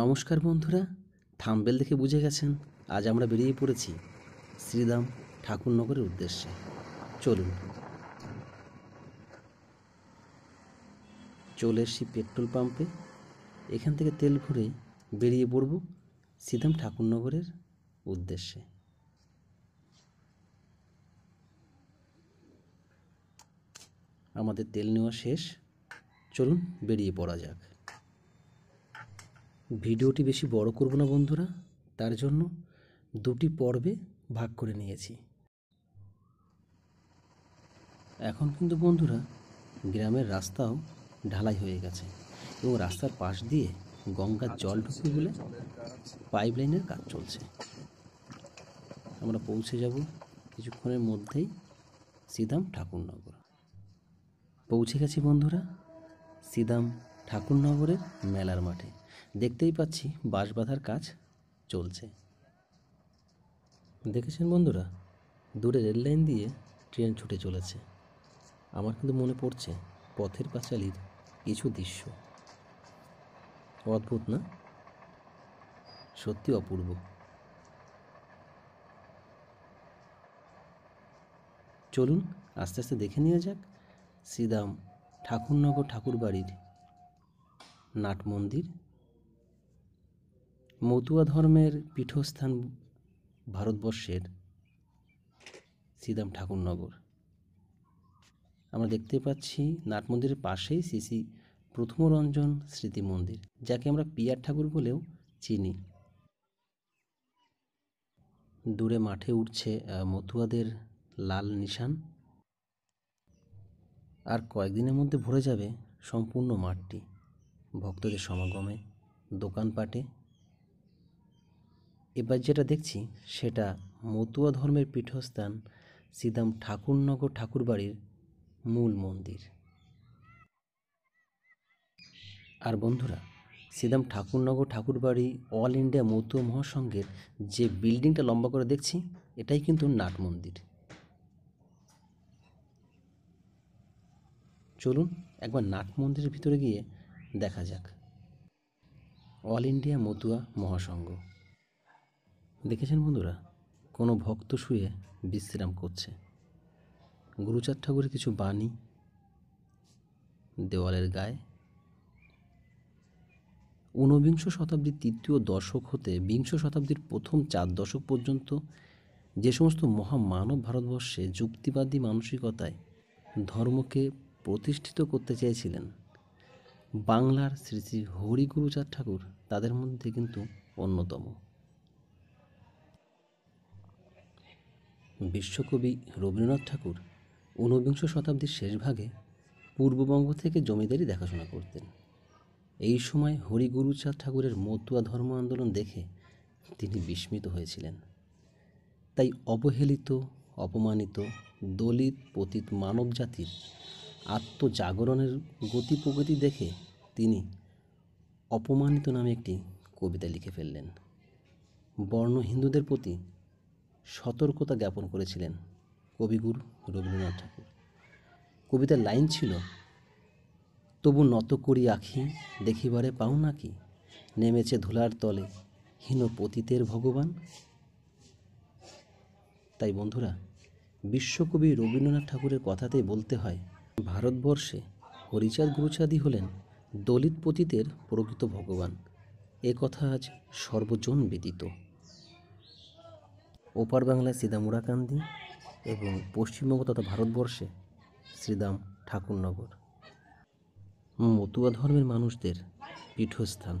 নমস্কার বন্ধুরা থাম্বেল দেখে বুঝে গেছেন আজ আমরা বেরিয়ে পড়েছি শ্রীরাম ঠাকুরনগরের উদ্দেশ্যে চলুন চলে এসছি পেট্রোল পাম্পে এখান থেকে তেল ভরে বেরিয়ে পড়ব শ্রীরাম ঠাকুরনগরের উদ্দেশ্যে আমাদের তেল নেওয়া শেষ চলুন বেরিয়ে পড়া যাক ভিডিওটি বেশি বড় করব না বন্ধুরা তার জন্য দুটি পর্বে ভাগ করে নিয়েছি এখন কিন্তু বন্ধুরা গ্রামের রাস্তাও ঢালাই হয়ে গেছে এবং রাস্তার পাশ দিয়ে গঙ্গার জল ঢুকবে বলে পাইপ লাইনের কাজ চলছে আমরা পৌঁছে যাব কিছুক্ষণের মধ্যেই সিদাম ঠাকুরনগর পৌঁছে গেছি বন্ধুরা সিদাম ঠাকুরনগরের মেলার মাঠে দেখতেই পাচ্ছি বাঁশ বাঁধার কাজ চলছে দেখেছেন বন্ধুরা দূরে রেললাইন দিয়ে ট্রেন ছুটে চলেছে আমার কিন্তু মনে পড়ছে পথের পাঁচালির কিছু দৃশ্য অদ্ভুত না সত্যি অপূর্ব চলুন আস্তে আস্তে দেখে নিয়ে যাক শ্রীদাম ঠাকুরনগর ঠাকুরবাড়ির নাট মন্দির মতুয়া ধর্মের পীঠস্থান ভারতবর্ষের সিদাম ঠাকুরনগর আমরা দেখতে পাচ্ছি নাট মন্দিরের পাশেই শ্রী প্রথমরঞ্জন স্মৃতি মন্দির যাকে আমরা পিয়ার ঠাকুর বলেও চিনি দূরে মাঠে উঠছে মতুয়াদের লাল নিশান আর কয়েকদিনের মধ্যে ভরে যাবে সম্পূর্ণ মাঠটি ভক্তদের সমাগমে দোকানপাটে এবার যেটা দেখছি সেটা মতুয়া ধর্মের পীঠস্থান সিদাম ঠাকুরনগর ঠাকুরবাড়ির মূল মন্দির আর বন্ধুরা সিদাম ঠাকুরনগর ঠাকুরবাড়ি অল ইন্ডিয়া মতুয়া মহাসংঘের যে বিল্ডিংটা লম্বা করে দেখছি এটাই কিন্তু নাট মন্দির চলুন একবার নাট মন্দিরের ভিতরে গিয়ে দেখা যাক অল ইন্ডিয়া মতুয়া মহাসংঘ দেখেছেন বন্ধুরা কোনো ভক্ত শুয়ে বিশ্রাম করছে গুরুচার ঠাকুরের কিছু বাণী দেওয়ালের গায়ে ঊনবিংশ শতাব্দীর তৃতীয় দশক হতে বিংশ শতাব্দীর প্রথম চার দশক পর্যন্ত যে সমস্ত মহামানব ভারতবর্ষে যুক্তিবাদী মানসিকতায় ধর্মকে প্রতিষ্ঠিত করতে চেয়েছিলেন বাংলার শ্রী শ্রী হরিগুরুচার ঠাকুর তাদের মধ্যে কিন্তু অন্যতম বিশ্বকবি রবীন্দ্রনাথ ঠাকুর ঊনবিংশ শতাব্দীর শেষভাগে পূর্ববঙ্গ থেকে জমিদারি দেখাশোনা করতেন এই সময় হরিগুরুচাঁদ ঠাকুরের মতুয়া ধর্ম আন্দোলন দেখে তিনি বিস্মিত হয়েছিলেন তাই অবহেলিত অপমানিত দলিত পতিত মানব জাতির আত্মজাগরণের গতি প্রগতি দেখে তিনি অপমানিত নামে একটি কবিতা লিখে ফেললেন বর্ণ হিন্দুদের প্রতি সতর্কতা জ্ঞাপন করেছিলেন কবিগুরু রবীন্দ্রনাথ ঠাকুর কবিতার লাইন ছিল তবু নত করি আখি দেখিবারে পাও নাকি নেমেছে ধুলার তলে হীন পতিতের ভগবান তাই বন্ধুরা বিশ্বকবি রবীন্দ্রনাথ ঠাকুরের কথাতেই বলতে হয় ভারতবর্ষে হরিচাঁদ গুরুচাঁদি হলেন দলিত পতিতের প্রকৃত ভগবান এ কথা আজ সর্বজন ব্যতীত ওপার বাংলায় শ্রীদাম উড়াকান্দি এবং পশ্চিমবঙ্গ তথা ভারতবর্ষে শ্রীদাম ঠাকুরনগর মতুয়া ধর্মের মানুষদের পীঠস্থান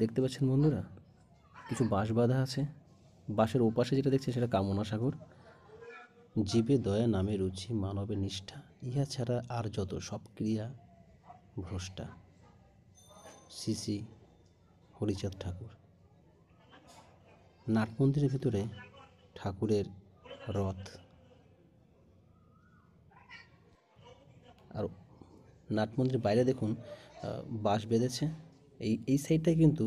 দেখতে পাচ্ছেন বন্ধুরা কিছু বাঁশ বাঁধা আছে বাঁশের ওপাশে যেটা দেখছেন সেটা কামনা সাগর জীবে দয়া নামে রুচি মানবে নিষ্ঠা ইহা ছাড়া আর যত সব ক্রিয়া ভ্রষ্টা শ্রী শ্রী হরিচাঁদ ঠাকুর নাট মন্দিরের ভিতরে ঠাকুরের রথ আর নাট মন্দিরের বাইরে দেখুন বাঁশ বেঁধেছে এই এই সাইডটায় কিন্তু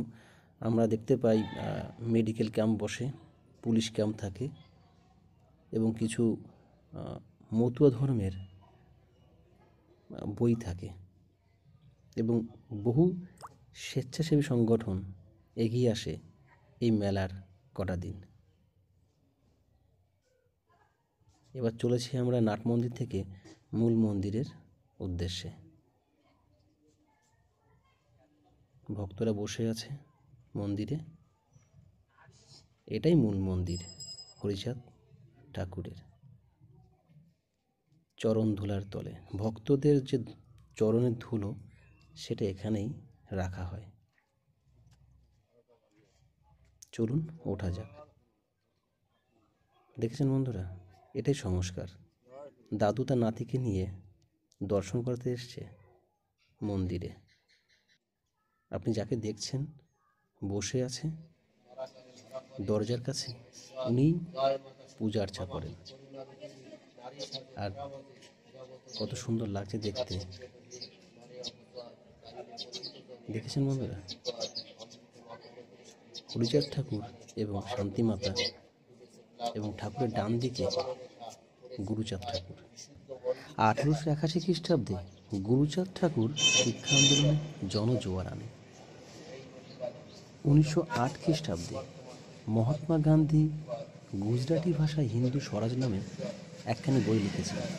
আমরা দেখতে পাই মেডিকেল ক্যাম্প বসে পুলিশ ক্যাম্প থাকে এবং কিছু মতুয়া ধর্মের বই থাকে এবং বহু স্বেচ্ছাসেবী সংগঠন এগিয়ে আসে এই মেলার কটা দিন এবার চলেছি আমরা নাট মন্দির থেকে মূল মন্দিরের উদ্দেশ্যে ভক্তরা বসে আছে মন্দিরে এটাই মূল মন্দির হরিচাঁদ ঠাকুরের চরণ ধুলার তলে ভক্তদের যে চরণের ধুলো সেটা এখানেই রাখা হয় চলুন ওঠা যাক দেখেছেন বন্ধুরা এটাই সংস্কার দাদু তার নাতিকে নিয়ে দর্শন করতে এসছে মন্দিরে আপনি যাকে দেখছেন বসে আছে দরজার কাছে উনি পূজা আর্চা করেন আর কত সুন্দর লাগছে দেখতে দেখেছেন বন্ধুরা হরিচাঁদ ঠাকুর এবং শান্তিমাতা এবং ঠাকুরের ডান দিকে গুরুচাঁদ ঠাকুর আঠেরোশো একাশি খ্রিস্টাব্দে গুরুচাঁদ ঠাকুর শিক্ষা আন্দোলনে জনজোয়ার আনে উনিশশো আট খ্রিস্টাব্দে মহাত্মা গান্ধী গুজরাটি ভাষায় হিন্দু স্বরাজ নামে একখানি বই লিখেছিলেন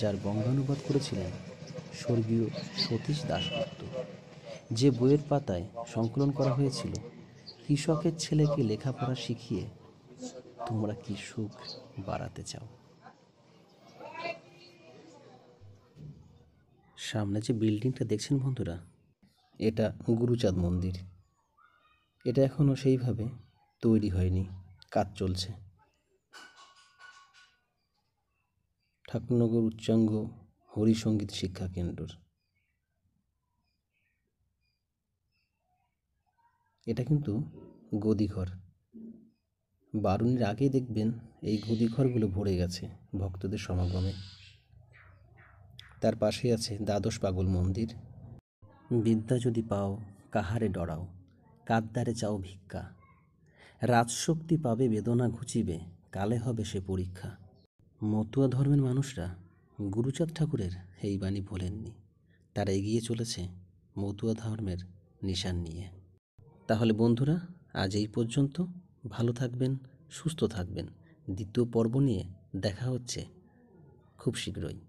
যার বঙ্গানুবাদ করেছিলেন স্বর্গীয় সতীশ দাসগুপ্ত যে বইয়ের পাতায় সংকলন করা হয়েছিল কৃষকের ছেলেকে লেখাপড়া শিখিয়ে তোমরা কি সুখ বাড়াতে চাও সামনে যে বিল্ডিংটা দেখছেন বন্ধুরা এটা গুরুচাঁদ মন্দির এটা এখনও সেইভাবে তৈরি হয়নি কাজ চলছে ঠাকুরনগর উচ্চাঙ্গ হরিসঙ্গীত শিক্ষা কেন্দ্র এটা কিন্তু গদিঘর বারুনির আগেই দেখবেন এই গদিঘরগুলো ভরে গেছে ভক্তদের সমাগমে তার পাশে আছে দ্বাদশ পাগল মন্দির বিদ্যা যদি পাও কাহারে ডরাও কাদ্দারে চাও ভিক্ষা রাজশক্তি পাবে বেদনা ঘুচিবে কালে হবে সে পরীক্ষা মতুয়া ধর্মের মানুষরা গুরুচাঁদ ঠাকুরের এই বাণী ভোলেননি তারা এগিয়ে চলেছে মতুয়া ধর্মের নিশান নিয়ে তাহলে বন্ধুরা আজ এই পর্যন্ত ভালো থাকবেন সুস্থ থাকবেন দ্বিতীয় পর্ব নিয়ে দেখা হচ্ছে খুব শীঘ্রই